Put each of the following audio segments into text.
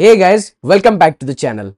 hey guys welcome back to the channel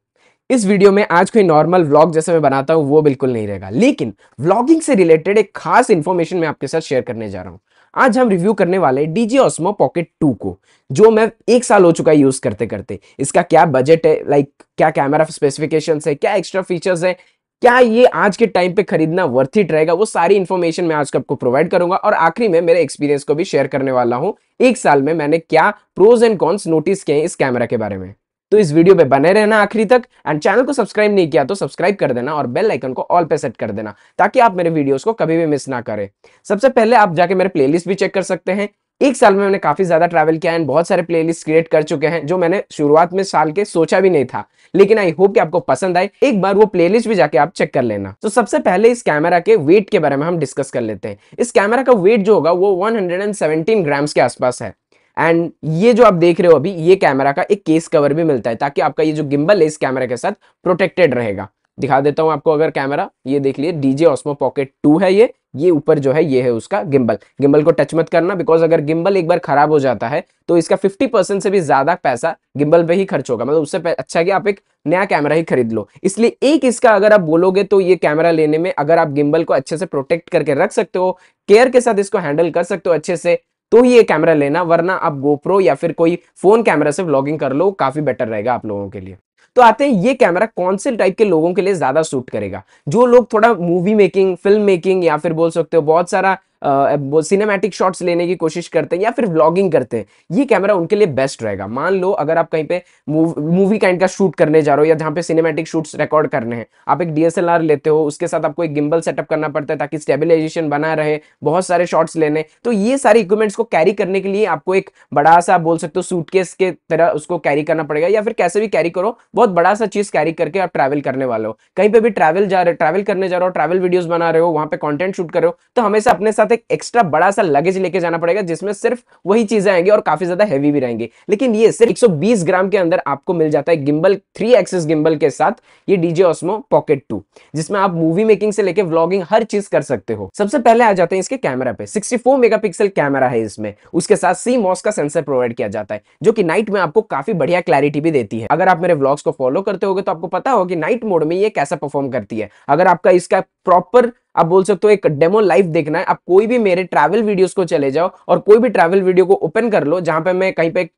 इस video में आज कोई नॉर्मल व्लॉग जैसे मैं बनाता हूँ वो बिल्कुल नहीं रहेगा लेकिन व्लॉगिंग से रिलेटेड एक खास इन्फॉर्मेशन मैं आपके साथ शेयर करने जा रहा हूँ आज हम रिव्यू करने वाले डीजी ऑस्मो पॉकेट टू को जो मैं एक साल हो चुका है यूज़ करते करते इसका क्या बजट है लाइक क्या कैमरा स्पेसिफिकेशन है क्या एक्स्ट्रा फीचर्स है क्या ये आज के टाइम पे खरीदना वर्थ इट रहेगा वो सारी इन्फॉर्मेशन मैं आज आपको प्रोवाइड करूंगा और आखिरी में मेरे एक्सपीरियंस को भी शेयर करने वाला हूँ एक साल में मैंने क्या प्रोज एंड कॉन्स नोटिस किए इस कैमरा के बारे में तो इस वीडियो पे बने रहना आखिरी तक एंड चैनल को सब्सक्राइब नहीं किया तो सब्सक्राइब कर देना और बेल आइकन को ऑल पे सेट कर देना ताकि आप मेरे वीडियोस को कभी भी मिस ना करें सबसे पहले आप जाके मेरे प्लेलिस्ट भी चेक कर सकते हैं एक साल में मैंने काफी ज्यादा ट्रैवल किया एंड बहुत सारे प्लेलिस्ट क्रिएट कर चुके हैं जो मैंने शुरुआत में साल के सोचा भी नहीं था लेकिन आई होप कि आपको पसंद आए एक बार वो प्लेलिस्ट भी जाके आप चेक कर लेना तो सबसे पहले इस कैमरा के वेट के बारे में हम डिस्कस कर लेते हैं इस कैमरा का वेट जो होगा वो 117 ग्राम्स के आसपास है एंड ये जो आप देख रहे हो अभी ये कैमरा का एक केस कवर भी मिलता है ताकि आपका ये जो गिम्बल है इस कैमरा के साथ प्रोटेक्टेड रहेगा दिखा देता हूं आपको अगर कैमरा ये देख लिए डीजे ऑस्मो पॉकेट टू है ये ये ऊपर जो है ये है उसका गिम्बल गिम्बल को टच मत करना बिकॉज अगर गिम्बल एक बार खराब हो जाता है तो इसका 50 परसेंट से भी ज्यादा पैसा गिम्बल पे ही खर्च होगा मतलब उससे अच्छा कि आप एक नया कैमरा ही खरीद लो इसलिए एक इसका अगर आप बोलोगे तो ये कैमरा लेने में अगर आप गिम्बल को अच्छे से प्रोटेक्ट करके रख सकते हो केयर के साथ इसको हैंडल कर सकते हो अच्छे से तो ही ये कैमरा लेना वरना आप गोप्रो या फिर कोई फोन कैमरा से व्लॉगिंग कर लो काफी बेटर रहेगा आप लोगों के लिए तो आते हैं ये कैमरा कौन से टाइप के लोगों के लिए ज्यादा सूट करेगा जो लोग थोड़ा मूवी मेकिंग फिल्म मेकिंग या फिर बोल सकते हो बहुत सारा वो सिनेमैटिक शॉट्स लेने की कोशिश करते हैं या फिर व्लॉगिंग करते हैं ये कैमरा उनके लिए बेस्ट रहेगा मान लो अगर आप कहीं पे मूवी काइंड का शूट करने जा रहे हो या जहाँ पे सिनेमैटिक शूट्स रिकॉर्ड करने हैं आप एक डीएसएलआर लेते हो उसके साथ आपको एक गिम्बल सेटअप करना पड़ता है ताकि स्टेबिलाइजेशन बना रहे बहुत सारे शॉट्स लेने तो ये सारे इक्विपमेंट्स को कैरी करने के लिए आपको एक बड़ा सा बोल सकते हो सूटकेस के तरह उसको कैरी करना पड़ेगा या फिर कैसे भी कैरी करो बहुत बड़ा सा चीज कैरी करके आप ट्रैवल करने वाले हो कहीं पर भी ट्रैवल जा रहे ट्रैवल करने जा रहे हो ट्रैवल वीडियोज बना रहे हो वहां पे कॉन्टेंट शूट कर रहे हो तो हमेशा अपने साथ साथ एक एक्स्ट्रा बड़ा सा लगेज लेके जाना पड़ेगा जिसमें सिर्फ वही चीजें आएंगी और काफी ज्यादा हैवी भी रहेंगे लेकिन ये सिर्फ 120 ग्राम के अंदर आपको मिल जाता है गिम्बल थ्री एक्सेस गिम्बल के साथ ये डीजे ऑस्मो पॉकेट टू जिसमें आप मूवी मेकिंग से लेकर व्लॉगिंग हर चीज कर सकते हो सबसे पहले आ जाते हैं इसके कैमरा पे सिक्सटी मेगापिक्सल कैमरा है इसमें उसके साथ सी मॉस का सेंसर प्रोवाइड किया जाता है जो की नाइट में आपको काफी बढ़िया क्लैरिटी भी देती है अगर आप मेरे ब्लॉग्स को फॉलो करते हो तो आपको पता होगा कि नाइट मोड में ये कैसा परफॉर्म करती है अगर आपका इसका प्रॉपर आप बोल सकते हो एक डेमो लाइव देखना है आप कोई भी मेरे ट्रैवल वीडियोस को चले जाओ और कोई भी ट्रैवल वीडियो को ओपन कर लो जहां पे मैं कहीं पे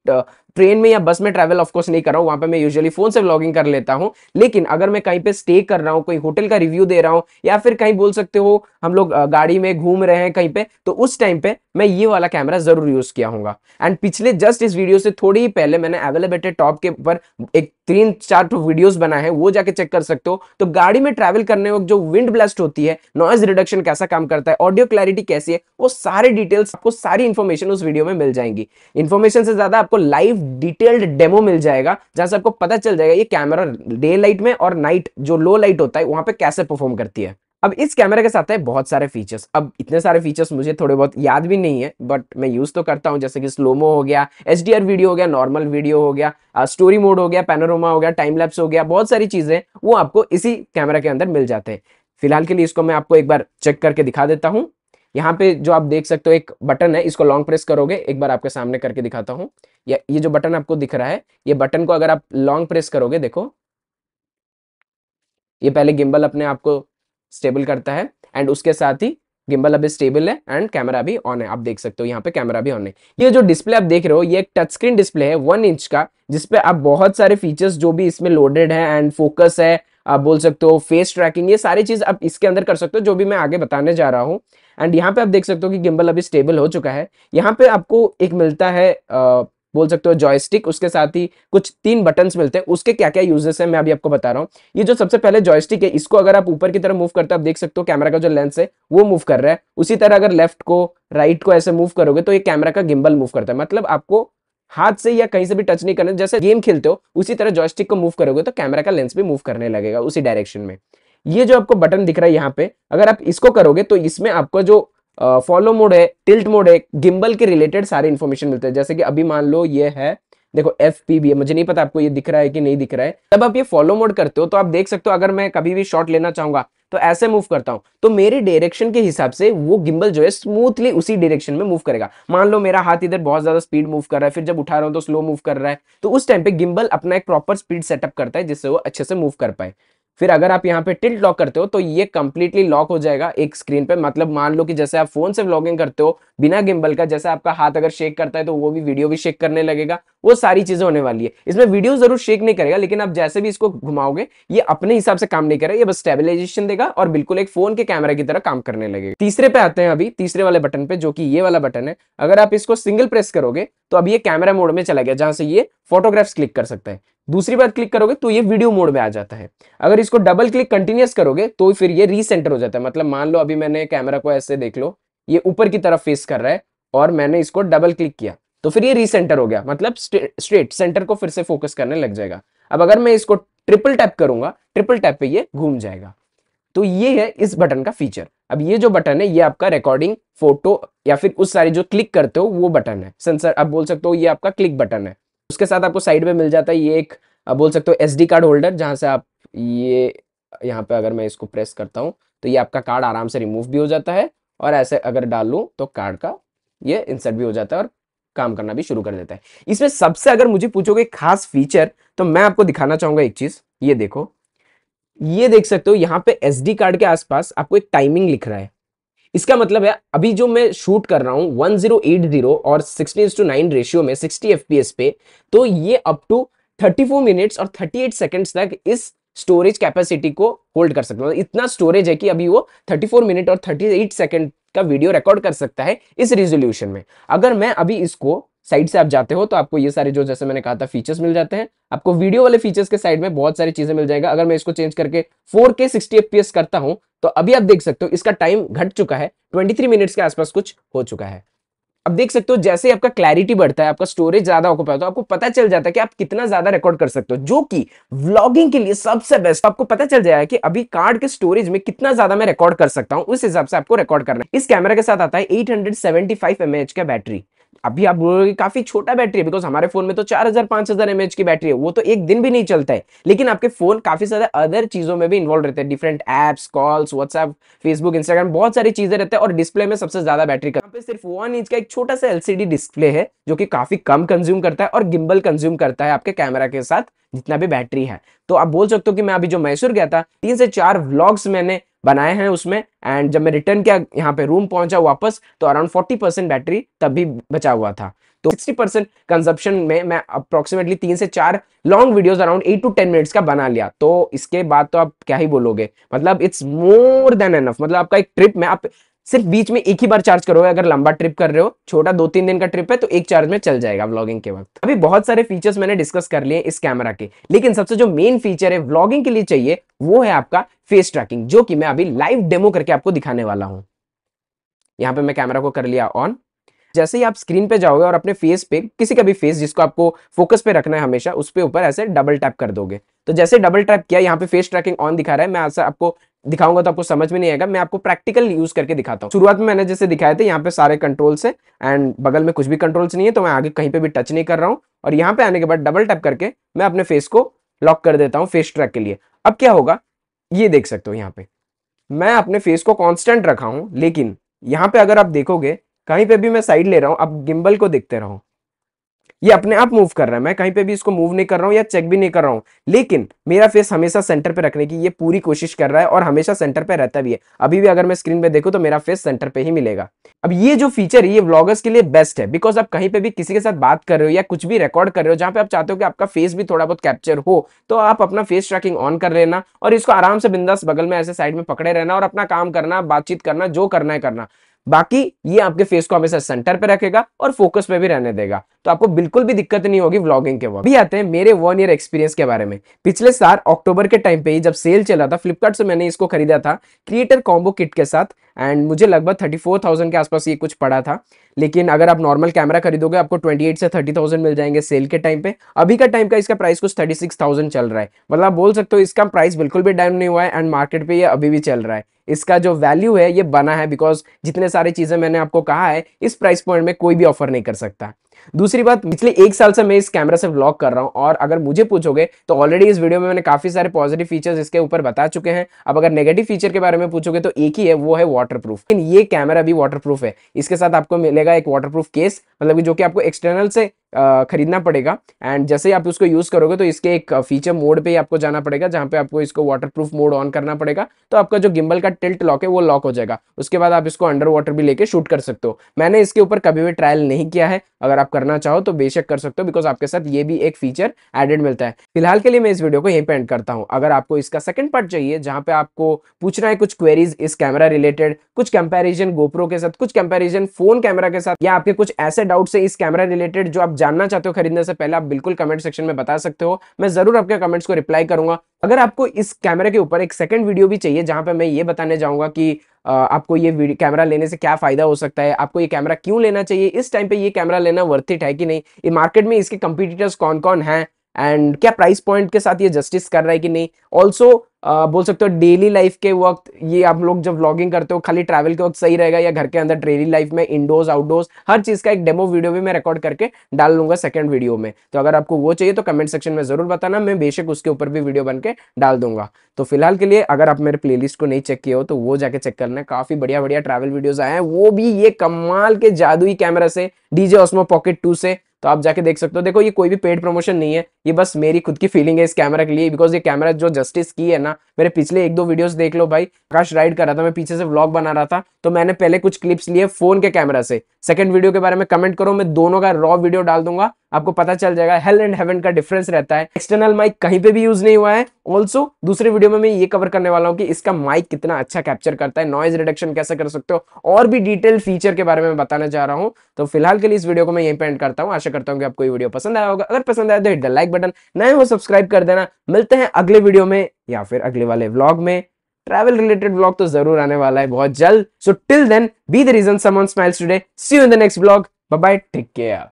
ट्रेन में या बस में ट्रैवल ऑफकोर्स नहीं कर रहा हूँ वहां पे मैं यूजुअली फोन से ब्लॉगिंग कर लेता हूँ लेकिन अगर मैं कहीं पे स्टे कर रहा हूँ कोई होटल का रिव्यू दे रहा हूँ या फिर कहीं बोल सकते हो हम लोग गाड़ी में घूम रहे हैं कहीं पे तो उस टाइम पे मैं ये वाला कैमरा जरूर यूज किया हूँ एंड पिछले जस्ट इस वीडियो से थोड़ी ही पहले मैंने अवेलेबेटेड टॉप के ऊपर एक तीन चार वीडियोज तो बनाए हैं वो जाके चेक कर सकते हो तो गाड़ी में ट्रैवल करने वक्त जो विंड ब्लास्ट होती है नॉइज रिडक्शन कैसा काम करता है ऑडियो क्लैरिटी कैसी है वो सारे डिटेल्स आपको सारी इन्फॉर्मेशन उस वीडियो में मिल जाएंगी इन्फॉर्मेशन से ज्यादा आपको लाइव डिटेल्ड डेमो मिल जाएगा जहां से आपको पता चल जाएगा ये कैमरा डे लाइट में और नाइट जो लो लाइट होता है वहां पे कैसे परफॉर्म करती है अब इस कैमरे के साथ है बहुत सारे फीचर्स अब इतने सारे फीचर्स मुझे थोड़े बहुत याद भी नहीं है बट मैं यूज़ तो करता हूँ जैसे कि स्लोमो हो गया एच वीडियो हो गया नॉर्मल वीडियो हो गया स्टोरी मोड हो गया पेनोरोमा हो गया टाइम लैप्स हो गया बहुत सारी चीज़ें वो आपको इसी कैमरा के अंदर मिल जाते हैं फिलहाल के लिए इसको मैं आपको एक बार चेक करके दिखा देता हूँ यहाँ पे जो आप देख सकते हो एक बटन है इसको लॉन्ग प्रेस करोगे एक बार आपके सामने करके दिखाता हूँ ये जो बटन आपको दिख रहा है ये बटन को अगर आप लॉन्ग प्रेस करोगे देखो ये पहले गिम्बल अपने आप को स्टेबल करता है एंड उसके साथ ही गिम्बल अभी स्टेबल है एंड कैमरा भी ऑन है आप देख सकते हो यहाँ पे कैमरा भी ऑन है ये जो डिस्प्ले आप देख रहे हो ये एक टच स्क्रीन डिस्प्ले है वन इंच का जिसपे आप बहुत सारे फीचर्स जो भी इसमें लोडेड है एंड फोकस है आप बोल सकते हो फेस ट्रैकिंग ये सारी चीज आप इसके अंदर कर सकते हो जो भी मैं आगे बताने जा रहा हूँ एंड यहाँ पे आप देख सकते हो कि गिम्बल अभी स्टेबल हो चुका है यहाँ पे आपको एक मिलता है आ, बोल सकते हो जॉयस्टिक उसके साथ ही कुछ तीन बटन मिलते हैं उसके क्या क्या यूजेस हैं मैं अभी आपको बता रहा हूँ ये जो सबसे पहले जॉयस्टिक है इसको अगर आप ऊपर की तरफ मूव करते हो आप देख सकते हो कैमरा का जो लेंस है वो मूव कर रहा है उसी तरह अगर लेफ्ट को राइट को ऐसे मूव करोगे तो ये कैमरा का गिम्बल मूव करता है मतलब आपको हाथ से या कहीं से भी टच नहीं करना जैसे गेम खेलते हो उसी तरह जॉयस्टिक को मूव करोगे तो कैमरा का लेंस भी मूव करने लगेगा उसी डायरेक्शन में ये जो आपको बटन दिख रहा है यहाँ पे अगर आप इसको करोगे तो इसमें आपको जो फॉलो मोड है टिल्ट मोड है गिम्बल के रिलेटेड सारे इन्फॉर्मेशन मिलते हैं जैसे कि अभी मान लो ये है देखो एफ पी भी है मुझे नहीं पता आपको ये दिख रहा है कि नहीं दिख रहा है जब आप ये फॉलो मोड करते हो तो आप देख सकते हो अगर मैं कभी भी शॉट लेना चाहूंगा तो ऐसे मूव करता हूं तो मेरे डायरेक्शन के हिसाब से वो गिम्बल जो है स्मूथली उसी डायरेक्शन में मूव करेगा मान लो मेरा हाथ इधर बहुत ज्यादा स्पीड मूव कर रहा है फिर जब उठा रहा हूँ तो स्लो मूव कर रहा है तो उस टाइम पे गिम्बल अपना एक प्रॉपर स्पीड सेटअप करता है जिससे वो अच्छे से मूव कर पाए फिर अगर आप यहाँ पे टिल्ट लॉक करते हो तो ये कंप्लीटली लॉक हो जाएगा एक स्क्रीन पे मतलब मान लो कि जैसे आप फोन से व्लॉगिंग करते हो बिना गिम्बल का जैसे आपका हाथ अगर शेक करता है तो वो भी वीडियो भी शेक करने लगेगा वो सारी चीजें होने वाली है इसमें वीडियो जरूर शेक नहीं करेगा लेकिन आप जैसे भी इसको घुमाओगे ये अपने हिसाब से काम नहीं करेगा ये बस स्टेबिलाईजेशन देगा और बिल्कुल एक फोन के कैमरा की तरह काम करने लगेगा तीसरे पे आते हैं अभी तीसरे वाले बटन पे जो कि ये वाला बटन है अगर आप इसको सिंगल प्रेस करोगे तो अब ये कैमरा मोड में चला गया जहां से ये फोटोग्राफ्स क्लिक कर सकते हैं दूसरी बार क्लिक करोगे तो ये वीडियो मोड में आ जाता है अगर इसको डबल क्लिक कंटिन्यूस करोगे तो फिर ये रीसेंटर हो जाता है मतलब मान लो अभी मैंने कैमरा को ऐसे देख लो ये ऊपर की तरफ फेस कर रहा है और मैंने इसको डबल क्लिक किया तो फिर ये रीसेंटर हो गया मतलब स्ट्रेट सेंटर को फिर से फोकस करने लग जाएगा अब अगर मैं इसको ट्रिपल टैप करूंगा ट्रिपल टैप पे ये घूम जाएगा तो ये है इस बटन का फीचर अब ये जो बटन है ये आपका रिकॉर्डिंग फोटो या फिर उस सारी जो क्लिक करते हो वो बटन है सेंसर आप बोल सकते हो ये आपका क्लिक बटन है उसके साथ आपको साइड में मिल जाता है ये एक बोल सकते हो एस कार्ड होल्डर जहाँ से आप ये यहाँ पे अगर मैं इसको प्रेस करता हूँ तो ये आपका कार्ड आराम से रिमूव भी हो जाता है और ऐसे अगर डाल लूँ तो कार्ड का ये इंसर्ट भी हो जाता है और काम करना भी शुरू कर देता है इसमें सबसे अगर मुझे पूछोगे खास फीचर तो मैं आपको दिखाना चाहूंगा एक चीज ये देखो ये देख सकते हो यहाँ पे डी कार्ड के आसपास आपको एक टाइमिंग लिख रहा है इसका मतलब है अभी जो मैं शूट कर रहा हूँ 1080 और 16 टू 9 रेशियो में 60 एफ पे तो ये अप टू 34 मिनट्स और 38 सेकंड्स तक इस स्टोरेज कैपेसिटी को होल्ड कर सकता है मतलब इतना स्टोरेज है कि अभी वो 34 मिनट और 38 सेकंड का वीडियो रिकॉर्ड कर सकता है इस रिजोल्यूशन में अगर मैं अभी इसको साइड से आप जाते हो तो आपको ये सारे जो जैसे मैंने कहा था फीचर्स मिल जाते हैं आपको वीडियो वाले फीचर्स के साइड में बहुत सारी चीजें मिल जाएगा अगर मैं इसको चेंज करके 4K के सिक्सटी करता हूं तो अभी आप देख सकते हो इसका टाइम घट चुका है 23 मिनट्स के आसपास कुछ हो चुका है अब देख सकते हो जैसे आपका क्लैरिटी बढ़ता है आपका स्टोरेज ज्यादा ऑक्यूपाई होता है आपको पता चल जाता है कि आप कितना ज्यादा रिकॉर्ड कर सकते हो जो कि व्लॉगिंग के लिए सबसे बेस्ट आपको पता चल जाएगा कि अभी कार्ड के स्टोरेज में कितना ज्यादा मैं रिकॉर्ड कर सकता हूं उस हिसाब से आपको रिकॉर्ड करना है इस कैमरा के साथ आता है एट हंड्रेड का बैटरी अभी आप बोलोगे काफी छोटा बैटरी है बिकॉज हमारे फोन में तो 4000 5000 एमएच की बैटरी है वो तो एक दिन भी नहीं चलता है लेकिन आपके फोन काफी सारे अदर चीजों में भी इन्वॉल्व रहते हैं different apps calls WhatsApp Facebook Instagram बहुत सारी चीजें रहते हैं और डिस्प्ले में सबसे ज्यादा बैटरी का पे सिर्फ वन इंच का एक छोटा सा एलसीडी डिस्प्ले है जो कि काफी कम कंज्यूम करता है और गिम्बल कंज्यूम करता है आपके कैमरा के साथ जितना भी बैटरी है तो आप बोल सकते हो कि मैं अभी जो मैसूर गया था तीन से चार व्लॉग्स मैंने बनाए हैं उसमें एंड जब मैं रिटर्न किया यहाँ पे रूम पहुंचा वापस तो अराउंड फोर्टी परसेंट बैटरी तब भी बचा हुआ था तो सिक्सटी परसेंट कंजप्शन में मैं अप्रोक्सीमेटली तीन से चार long videos around eight to ten minutes का बना लिया तो इसके बाद तो आप क्या ही बोलोगे मतलब इट्स मोर देन एनफ मतलब आपका एक ट्रिप में आप सिर्फ बीच में एक ही बार चार्ज करोगे अगर लंबा ट्रिप कर रहे हो छोटा दो तीन दिन का ट्रिप है तो एक चार्ज में चल जाएगा व्लॉगिंग के वक्त अभी बहुत सारे फीचर्स मैंने डिस्कस कर लिए इस कैमरा के लेकिन सबसे जो मेन फीचर है व्लॉगिंग के लिए चाहिए वो है आपका फेस ट्रैकिंग जो कि मैं अभी लाइव डेमो करके आपको दिखाने वाला हूँ यहाँ पे मैं कैमरा को कर लिया ऑन जैसे ही आप स्क्रीन पे जाओगे और अपने फेस पे किसी का भी फेस जिसको आपको फोकस पे रखना है हमेशा उस पर ऊपर ऐसे डबल टैप कर दोगे तो जैसे डबल टैप किया यहाँ पे फेस ट्रैकिंग ऑन दिखा रहा है मैं ऐसा आपको दिखाऊंगा तो आपको समझ में नहीं आएगा मैं आपको प्रैक्टिकल यूज करके दिखाता हूँ शुरुआत में मैंने जैसे दिखाए थे यहाँ पे सारे कंट्रोल्स है एंड बगल में कुछ भी कंट्रोल्स नहीं है तो मैं आगे कहीं पे भी टच नहीं कर रहा हूँ और यहाँ पे आने के बाद डबल टैप करके मैं अपने फेस को लॉक कर देता हूँ फेस ट्रैक के लिए अब क्या होगा ये देख सकते हो यहाँ पे मैं अपने फेस को कॉन्स्टेंट रखा हूँ लेकिन यहाँ पे अगर आप देखोगे कहीं पे भी मैं साइड ले रहा हूँ आप गिम्बल को देखते रहो ये अपने आप मूव कर रहा है मैं कहीं पे भी इसको मूव नहीं कर रहा हूँ या चेक भी नहीं कर रहा हूँ लेकिन मेरा फेस हमेशा सेंटर पे रखने की ये पूरी कोशिश कर रहा है और हमेशा सेंटर पे रहता भी है अभी भी अगर मैं स्क्रीन पे देखूँ तो मेरा फेस सेंटर पे ही मिलेगा अब ये जो फीचर है ये ब्लॉगर्स के लिए बेस्ट है बिकॉज आप कहीं पे भी किसी के साथ बात कर रहे हो या कुछ भी रिकॉर्ड कर रहे हो जहाँ पे आप चाहते हो कि आपका फेस भी थोड़ा बहुत कैप्चर हो तो आप अपना फेस ट्रैकिंग ऑन कर लेना और इसको आराम से बिंदास बगल में ऐसे साइड में पकड़े रहना और अपना काम करना बातचीत करना जो करना है करना बाकी ये आपके फेस को हमेशा सेंटर पे रखेगा और फोकस पे भी रहने देगा तो आपको बिल्कुल भी दिक्कत नहीं होगी व्लॉगिंग के वक्त भी आते हैं मेरे वन ईयर एक्सपीरियंस के बारे में पिछले साल अक्टूबर के टाइम पे ही जब सेल चला था फ्लिपकार्ट से मैंने इसको खरीदा था क्रिएटर कॉम्बो किट के साथ एंड मुझे लगभग थर्टी फोर थाउजेंड के आसपास ये कुछ पड़ा था लेकिन अगर आप नॉर्मल कैमरा खरीदोगे आपको ट्वेंटी एट से थर्टी थाउजेंड मिल जाएंगे सेल के टाइम पे अभी का टाइम का इसका प्राइस कुछ थर्टी सिक्स थाउजेंड चल रहा है मतलब बोल सकते हो इसका प्राइस बिल्कुल भी डाउन नहीं हुआ है एंड मार्केट पे अभी भी चल रहा है इसका जो वैल्यू है ये बना है बिकॉज जितने सारी चीज़ें मैंने आपको कहा है इस प्राइस पॉइंट में कोई भी ऑफर नहीं कर सकता दूसरी बात पिछले एक साल से मैं इस कैमरा से व्लॉग कर रहा हूं और अगर मुझे पूछोगे तो ऑलरेडी इस वीडियो में मैंने काफ़ी सारे पॉजिटिव फीचर्स इसके ऊपर बता चुके हैं अब अगर नेगेटिव फीचर के बारे में पूछोगे तो एक ही है वो है वाटर प्रूफ लेकिन ये कैमरा भी वाटर प्रूफ है इसके साथ आपको मिलेगा एक वाटर प्रूफ केस मतलब जो कि आपको एक्सटर्नल से ख़रीदना पड़ेगा एंड जैसे ही आप उसको यूज़ करोगे तो इसके एक फीचर मोड पे ही आपको जाना पड़ेगा जहां पे आपको इसको वाटरप्रूफ मोड ऑन करना पड़ेगा तो आपका जो गिम्बल का टिल्ट लॉक है वो लॉक हो जाएगा उसके बाद आप इसको अंडर वाटर भी लेके शूट कर सकते हो मैंने इसके ऊपर कभी भी ट्रायल नहीं किया है अगर आप करना चाहो तो बेशक कर सकते हो बिकॉज आपके साथ ये भी एक फीचर एडेड मिलता है फिलहाल के लिए मैं इस वीडियो को यहीं पे एंड करता हूँ अगर आपको इसका सेकंड पार्ट चाहिए जहां पे आपको पूछना है कुछ क्वेरीज इस कैमरा रिलेटेड कुछ कंपेरिजन गोप्रो के साथ कुछ कंपेरिजन फोन कैमरा के साथ या आपके कुछ ऐसे डाउट्स है इस कैमरा रिलेटेड जो आप जानना चाहते हो खरीदने से पहले आप बिल्कुल कमेंट सेक्शन में बता सकते हो मैं जरूर आपके कमेंट्स को रिप्लाई करूंगा अगर आपको इस कैमरे के ऊपर एक सेकंड वीडियो भी चाहिए जहां पर मैं ये बताने जाऊंगा कि आपको ये कैमरा लेने से क्या फायदा हो सकता है आपको ये कैमरा क्यों लेना चाहिए इस टाइम पे ये कैमरा लेना वर्थिट है कि नहीं ये मार्केट में इसके कंपिटिटर्स कौन कौन हैं एंड क्या प्राइस पॉइंट के साथ ये जस्टिस कर रहा है कि नहीं ऑल्सो बोल सकते हो डेली लाइफ के वक्त ये आप लोग जब व्लॉगिंग करते हो खाली ट्रैवल के वक्त सही रहेगा या घर के अंदर डेली लाइफ में इंडोर्स आउटडोर्स हर चीज़ का एक डेमो वीडियो भी मैं रिकॉर्ड करके डाल लूंगा सेकंड वीडियो में तो अगर आपको वो चाहिए तो कमेंट सेक्शन में ज़रूर बताना मैं बेशक उसके ऊपर भी वीडियो बन डाल दूंगा तो फिलहाल के लिए अगर आप मेरे प्ले को नहीं चेक किए हो तो वो जाके चेक करना काफ़ी बढ़िया बढ़िया ट्रैवल वीडियोज़ आए हैं वो भी ये कमाल के जादुई कैमरा से डीजे ऑस्मो पॉकेट टू से तो आप जाके देख सकते हो देखो ये कोई भी पेड प्रमोशन नहीं है ये बस मेरी खुद की फीलिंग है इस कैमरा के लिए बिकॉज ये कैमरा जो जस्टिस की है ना मेरे पिछले एक दो वीडियोस देख लो भाई आकाश राइड कर रहा था मैं पीछे से व्लॉग बना रहा था तो मैंने पहले कुछ क्लिप्स लिए फोन के कैमरा से सेकंड वीडियो के बारे में कमेंट करो मैं दोनों का रॉ वीडियो डाल दूंगा आपको पता चल जाएगा हेल एंड हेवन का डिफरेंस रहता है एक्सटर्नल माइक कहीं पे भी यूज नहीं हुआ है ऑल्सो दूसरे वीडियो में मैं ये कवर करने वाला हूँ कि इसका माइक कितना अच्छा कैप्चर करता है नॉइज रिडक्शन कैसे कर सकते हो और भी डिटेल फीचर के बारे में बताने जा रहा हूँ तो फिलहाल के लिए इस वीडियो को मैं यही पेंट करता हूँ आशा करता हूँ कि आपको ये वीडियो पसंद आया होगा अगर पसंद आया तो हिट द लाइक बटन नए हो सब्सक्राइब कर देना मिलते हैं अगले वीडियो में या फिर अगले वाले व्लॉग में ट्रैवल रिलेटेड व्लॉग तो जरूर आने वाला है बहुत जल्द so till then be the reason someone smiles today see you in the next vlog bye bye take care